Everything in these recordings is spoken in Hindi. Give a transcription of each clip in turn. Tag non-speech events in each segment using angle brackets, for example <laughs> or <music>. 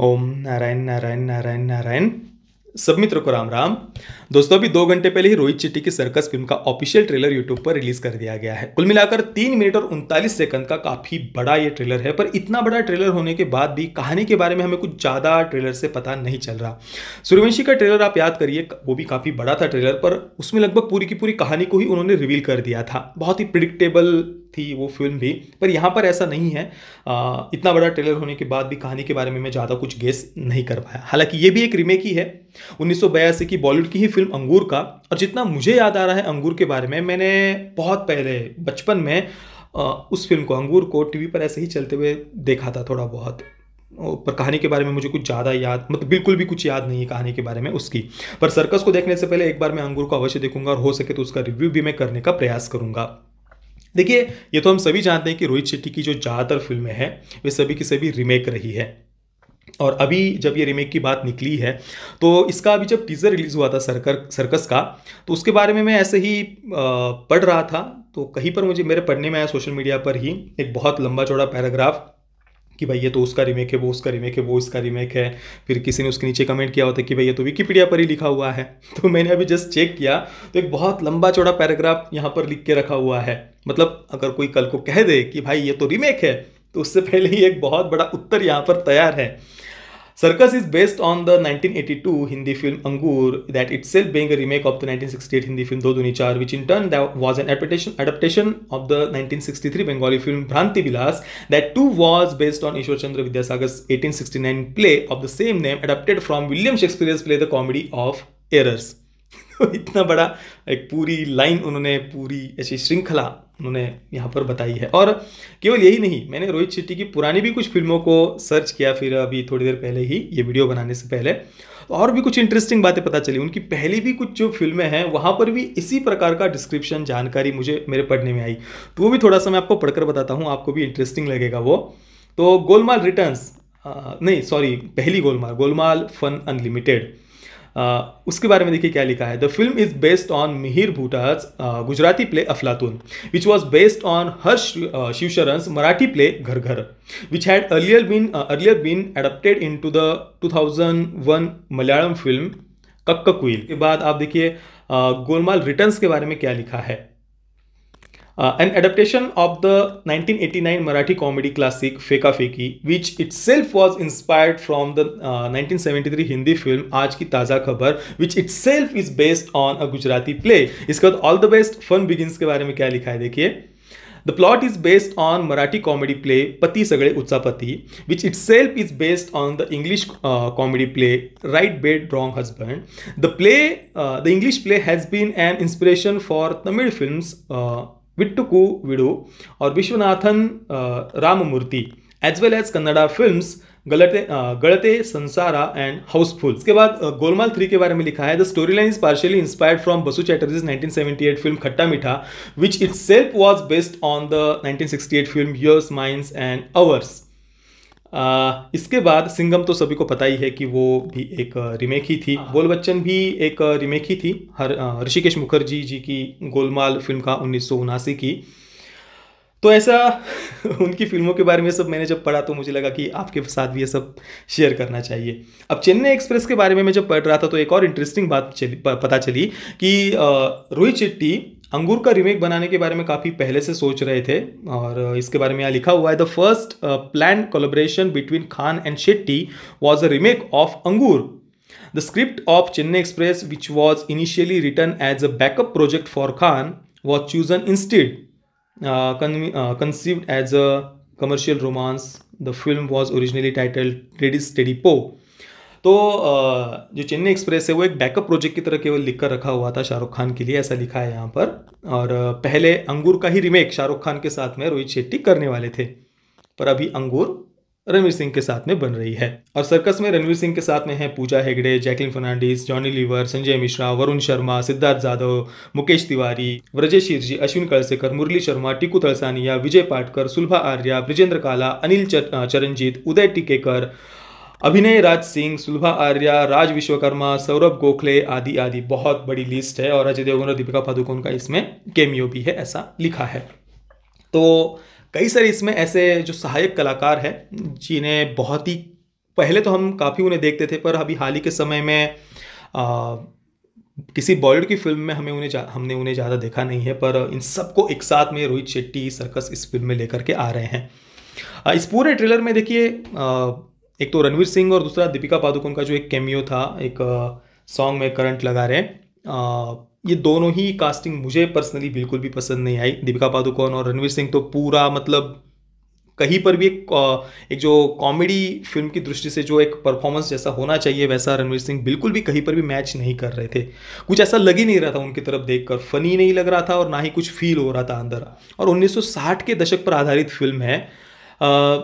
ओम नारायण नारायण नारायण नारायण सब मित्रों को राम राम दोस्तों अभी दो घंटे पहले ही रोहित चिट्टी की सर्कस फिल्म का ऑफिशियल ट्रेलर यूट्यूब पर रिलीज कर दिया गया है कुल मिलाकर तीन मिनट और उनतालीस सेकंड का काफी बड़ा ये ट्रेलर है पर इतना बड़ा ट्रेलर होने के बाद भी कहानी के बारे में हमें कुछ ज्यादा ट्रेलर से पता नहीं चल रहा सूर्यवंशी का ट्रेलर आप याद करिए वो भी काफी बड़ा था ट्रेलर पर उसमें लगभग पूरी की पूरी कहानी को ही उन्होंने रिवील कर दिया था बहुत ही प्रिडिक्टेबल थी वो फिल्म भी पर यहाँ पर ऐसा नहीं है आ, इतना बड़ा ट्रेलर होने के बाद भी कहानी के बारे में मैं ज़्यादा कुछ गेस नहीं कर पाया हालांकि ये भी एक रीमेक ही है उन्नीस की बॉलीवुड की ही फिल्म फिल्म अंगूर का और जितना मुझे याद आ रहा है अंगूर के बारे में मैंने बहुत पहले बचपन में उस फिल्म को अंगूर को टीवी पर ऐसे ही चलते हुए देखा था थोड़ा बहुत पर कहानी के बारे में मुझे कुछ ज़्यादा याद मतलब बिल्कुल भी कुछ याद नहीं है कहानी के बारे में उसकी पर सर्कस को देखने से पहले एक बार मैं अंगूर को अवश्य देखूंगा और हो सके तो उसका रिव्यू भी मैं करने का प्रयास करूंगा देखिए ये तो हम सभी जानते हैं कि रोहित शेट्टी की जो ज़्यादातर फिल्में हैं वे सभी की सभी रीमेक रही है और अभी जब ये रीमेक की बात निकली है तो इसका अभी जब टीज़र रिलीज़ हुआ था सरकर सर्कस का तो उसके बारे में मैं ऐसे ही पढ़ रहा था तो कहीं पर मुझे मेरे पढ़ने में आया सोशल मीडिया पर ही एक बहुत लंबा चौड़ा पैराग्राफ कि भाई ये तो उसका रीमेक है वो उसका रीमेक है वो इसका रीमेक है फिर किसी ने उसके नीचे कमेंट किया होता कि भाई ये तो विकीपीडिया पर ही लिखा हुआ है <laughs> तो मैंने अभी जस्ट चेक किया तो एक बहुत लंबा चौड़ा पैराग्राफ यहाँ पर लिख के रखा हुआ है मतलब अगर कोई कल को कह दे कि भाई ये तो रीमेक है तो उससे पहले ही एक बहुत बड़ा उत्तर यहाँ पर तैयार है Cirkus is based on the 1982 Hindi film Angoor that itself being remake of the 1968 Hindi film Do Duni Char which in turn was an adaptation adaptation of the 1963 Bengali film Bhranti Bilas that too was based on Ishwar Chandra Vidyasagar nine play of the same name adapted from William Shakespeare's play the comedy of errors तो <laughs> इतना बड़ा एक पूरी लाइन उन्होंने पूरी ऐसी श्रृंखला उन्होंने यहाँ पर बताई है और केवल यही नहीं मैंने रोहित शेट्टी की पुरानी भी कुछ फिल्मों को सर्च किया फिर अभी थोड़ी देर पहले ही ये वीडियो बनाने से पहले और भी कुछ इंटरेस्टिंग बातें पता चली उनकी पहली भी कुछ जो फिल्में हैं वहाँ पर भी इसी प्रकार का डिस्क्रिप्शन जानकारी मुझे मेरे पढ़ने में आई तो वो भी थोड़ा सा मैं आपको पढ़कर बताता हूँ आपको भी इंटरेस्टिंग लगेगा वो तो गोलमाल रिटर्न्स नहीं सॉरी पहली गोलमाल गोलमाल फन अनलिमिटेड उसके बारे में देखिए क्या लिखा है the film is based on Mihir Bhuta's Gujarati play Aflatoon which was based on Harsh Shivsharan's Marathi play Ghar Ghar which had earlier been earlier been adapted into the two thousand one Malayalam film कक्क के बाद आप देखिए गोलमाल रिटर्न्स के बारे में क्या लिखा है Uh, an adaptation of the 1989 Marathi comedy classic Feka Feki, which itself was inspired from the uh, 1973 Hindi film Aaj Ki Taza Khabar, which itself is based on a Gujarati play. इसके बाद all the best fun begins के बारे में क्या लिखा है देखिए the plot is based on Marathi comedy play Pati Sagle Uchapati which itself is based on the English comedy play right bed wrong husband the play the English play has been and inspiration for Tamil films Vittuku Vidu और Vishwanathan Ramamurthy as well as Kannada films Galate Galate संसारा एंड हाउसफुल इसके बाद गोलमाल थ्री के बारे में लिखा है the story line is partially inspired from Basu Chatterjee's 1978 film Khatta Meetha which itself was based on the 1968 film yours माइंड्स एंड अवर्स आ, इसके बाद सिंगम तो सभी को पता ही है कि वो भी एक रिमेक ही थी हाँ। बोल बच्चन भी एक रिमेक ही थी हर ऋषिकेश मुखर्जी जी की गोलमाल फिल्म का उन्नीस की तो ऐसा <laughs> उनकी फिल्मों के बारे में सब मैंने जब पढ़ा तो मुझे लगा कि आपके साथ भी ये सब शेयर करना चाहिए अब चेन्नई एक्सप्रेस के बारे में मैं जब पढ़ रहा था तो एक और इंटरेस्टिंग बात चली पता चली कि रोहित शेट्टी अंगूर का रिमेक बनाने के बारे में काफ़ी पहले से सोच रहे थे और इसके बारे में यहाँ लिखा हुआ है the first plan collaboration between Khan and Shetty was a remake of Angoor the script of Chennai express which was initially written as a backup project for Khan was chosen instead conceived as a commercial romance the film was originally titled ready steady po तो जो चेन्नई एक्सप्रेस है वो एक बैकअप प्रोजेक्ट की तरह केवल लिखकर रखा हुआ था शाहरुख खान के लिए ऐसा लिखा है यहाँ पर और पहले अंगूर का ही रिमेक शाहरुख खान के साथ में रोहित शेट्टी करने वाले थे पर अभी अंगूर रणवीर सिंह के साथ में बन रही है और सर्कस में रणवीर सिंह के साथ में है पूजा हेगड़े जैकलिन फर्नांडिस जॉनी लीवर संजय मिश्रा वरुण शर्मा सिद्धार्थ जाधव मुकेश तिवारी व्रजेश शिरजी अश्विन कलसेकर मुरली शर्मा टीकू तलसानिया विजय पाटकर सुलभा आर्या ब्रिजेंद्र काला अनिल चरणजीत उदय टिकेकर अभिनय राज सिंह सुलभा आर्या राज विश्वकर्मा सौरभ गोखले आदि आदि बहुत बड़ी लिस्ट है और अजय देवगन और दीपिका पादुकोण का इसमें केमियो भी है ऐसा लिखा है तो कई सारे इसमें ऐसे जो सहायक कलाकार हैं जिन्हें बहुत ही पहले तो हम काफ़ी उन्हें देखते थे पर अभी हाल ही के समय में आ, किसी बॉलीवुड की फिल्म में हमें उन्हें हमने उन्हें ज़्यादा देखा नहीं है पर इन सबको एक साथ में रोहित शेट्टी सर्कस इस फिल्म में लेकर के आ रहे हैं इस पूरे ट्रेलर में देखिए एक तो रणवीर सिंह और दूसरा दीपिका पादुकोण का जो एक कैमियो था एक सॉन्ग में करंट लगा रहे ये दोनों ही कास्टिंग मुझे पर्सनली बिल्कुल भी पसंद नहीं आई दीपिका पादुकोण और रणवीर सिंह तो पूरा मतलब कहीं पर भी एक एक जो कॉमेडी फिल्म की दृष्टि से जो एक परफॉर्मेंस जैसा होना चाहिए वैसा रणवीर सिंह बिल्कुल भी कहीं पर भी मैच नहीं कर रहे थे कुछ ऐसा लग ही नहीं रहा था उनकी तरफ देखकर फनी नहीं लग रहा था और ना ही कुछ फील हो रहा था अंदर और 1960 के दशक पर आधारित फिल्म है आ,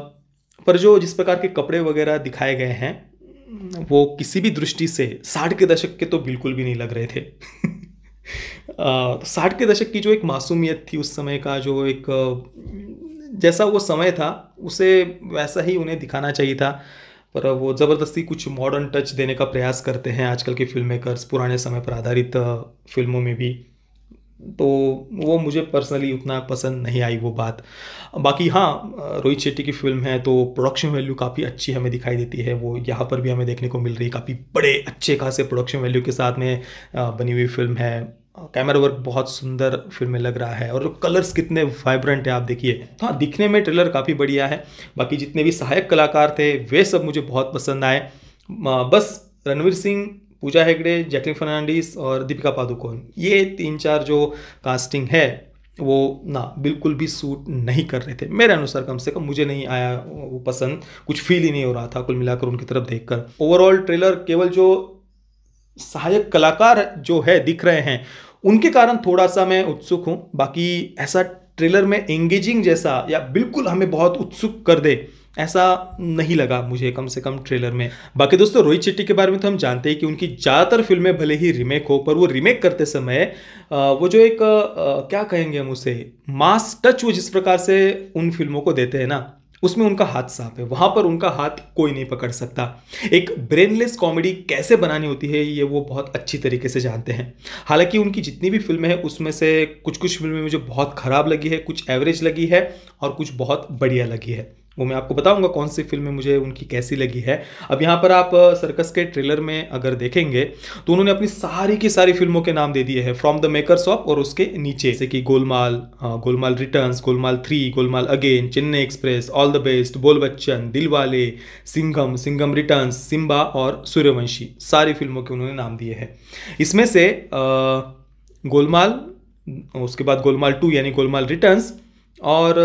पर जो जिस प्रकार के कपड़े वगैरह दिखाए गए हैं वो किसी भी दृष्टि से साठ के दशक के तो बिल्कुल भी नहीं लग रहे थे <laughs> तो साठ के दशक की जो एक मासूमियत थी उस समय का जो एक जैसा वो समय था उसे वैसा ही उन्हें दिखाना चाहिए था पर वो ज़बरदस्ती कुछ मॉडर्न टच देने का प्रयास करते हैं आजकल के फिल्म मेकर्स पुराने समय पर आधारित फिल्मों में भी तो वो मुझे पर्सनली उतना पसंद नहीं आई वो बात बाकी हाँ रोहित शेट्टी की फिल्म है तो प्रोडक्शन वैल्यू काफ़ी अच्छी हमें दिखाई देती है वो यहाँ पर भी हमें देखने को मिल रही है काफ़ी बड़े अच्छे खासे प्रोडक्शन वैल्यू के साथ में बनी हुई फिल्म है कैमरा वर्क बहुत सुंदर फिल्म में लग रहा है और कलर्स कितने वाइब्रेंट है आप देखिए हाँ दिखने में ट्रेलर काफ़ी बढ़िया है बाकी जितने भी सहायक कलाकार थे वे सब मुझे बहुत पसंद आए बस रणवीर सिंह पूजा हेगड़े जैकलिन फर्नांडिस और दीपिका पादुकोण ये तीन चार जो कास्टिंग है वो ना बिल्कुल भी सूट नहीं कर रहे थे मेरे अनुसार कम से कम मुझे नहीं आया वो पसंद कुछ फील ही नहीं हो रहा था कुल मिलाकर उनकी तरफ देखकर ओवरऑल ट्रेलर केवल जो सहायक कलाकार जो है दिख रहे हैं उनके कारण थोड़ा सा मैं उत्सुक हूँ बाकी ऐसा ट्रेलर में एंगेजिंग जैसा या बिल्कुल हमें बहुत उत्सुक कर दे ऐसा नहीं लगा मुझे कम से कम ट्रेलर में बाकी दोस्तों रोहित शेट्टी के बारे में तो हम जानते हैं कि उनकी ज़्यादातर फिल्में भले ही रीमेक हो पर वो रीमेक करते समय वो जो एक क्या कहेंगे हम उसे मास टच वो जिस प्रकार से उन फिल्मों को देते हैं ना उसमें उनका हाथ साफ है वहाँ पर उनका हाथ कोई नहीं पकड़ सकता एक ब्रेनलेस कॉमेडी कैसे बनानी होती है ये वो बहुत अच्छी तरीके से जानते हैं हालांकि उनकी जितनी भी फिल्में हैं उसमें से कुछ कुछ फिल्में मुझे बहुत ख़राब लगी है कुछ एवरेज लगी है और कुछ बहुत बढ़िया लगी है वो मैं आपको बताऊंगा कौन सी फिल्में मुझे उनकी कैसी लगी है अब यहाँ पर आप सर्कस के ट्रेलर में अगर देखेंगे तो उन्होंने अपनी सारी की सारी फिल्मों के नाम दे दिए हैं फ्रॉम द मेकर्स ऑफ और उसके नीचे जैसे कि गोलमाल हाँ, Golmaal returns Golmaal three Golmaal again Chennai express all the best Bol Bachchan वाले सिंघम सिंघम रिटर्न सिम्बा और सूर्यवंशी सारी फिल्मों के उन्होंने नाम दिए हैं इसमें से गोलमाल उसके बाद गोलमाल टू यानी गोलमाल रिटर्न्स और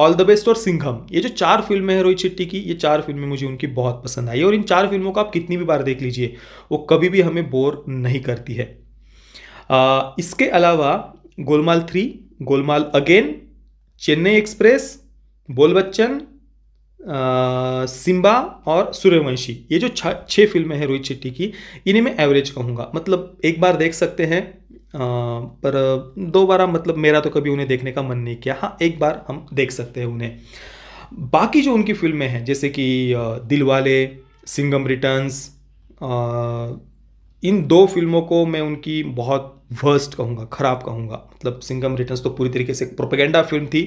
ऑल द बेस्ट और सिंघम ये जो चार फिल्में हैं रोहित शेट्टी की ये चार फिल्में मुझे उनकी बहुत पसंद आई और इन चार फिल्मों को आप कितनी भी बार देख लीजिए वो कभी भी हमें बोर नहीं करती है आ, इसके अलावा Golmaal three Golmaal again Chennai express Bol Bachchan Simba और सूर्यवंशी ये जो छः फिल्में हैं रोहित शेट्टी की इन्हें मैं एवरेज कहूँगा मतलब एक बार देख सकते हैं पर दो बार मतलब मेरा तो कभी उन्हें देखने का मन नहीं किया हाँ एक बार हम देख सकते हैं उन्हें बाकी जो उनकी फिल्में हैं जैसे कि दिल वाले सिंगम रिटर्न्स इन दो फिल्मों को मैं उनकी बहुत वर्स्ट कहूँगा ख़राब कहूँगा मतलब सिंगम रिटर्न्स तो पूरी तरीके से एक प्रोपेगेंडा फिल्म थी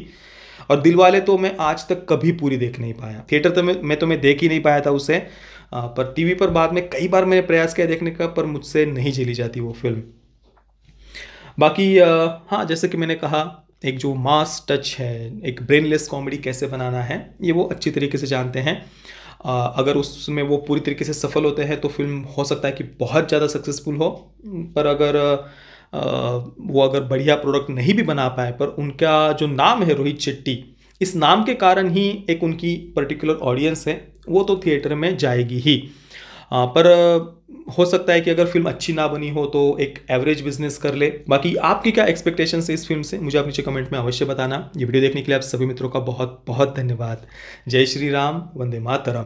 और दिल वाले तो मैं आज तक कभी पूरी देख नहीं पाया थिएटर तो मैं मैं तो मैं देख ही नहीं पाया था उसे पर टीवी पर बाद में कई बार मैंने प्रयास किया देखने का पर मुझसे नहीं चली जाती वो फिल्म बाकी हाँ जैसे कि मैंने कहा एक जो मास टच है एक ब्रेनलेस कॉमेडी कैसे बनाना है ये वो अच्छी तरीके से जानते हैं अगर उसमें वो पूरी तरीके से सफल होते हैं तो फिल्म हो सकता है कि बहुत ज़्यादा सक्सेसफुल हो पर अगर वो अगर बढ़िया प्रोडक्ट नहीं भी बना पाए पर उनका जो नाम है रोहित शेट्टी इस नाम के कारण ही एक उनकी पर्टिकुलर ऑडियंस है वो तो थिएटर में जाएगी ही हाँ, पर हो सकता है कि अगर फिल्म अच्छी ना बनी हो तो एक एवरेज बिजनेस कर ले बाकी आपकी क्या एक्सपेक्टेशन है इस फिल्म से मुझे आप नीचे कमेंट में अवश्य बताना ये वीडियो देखने के लिए आप सभी मित्रों का बहुत बहुत धन्यवाद जय श्री राम वंदे मातरम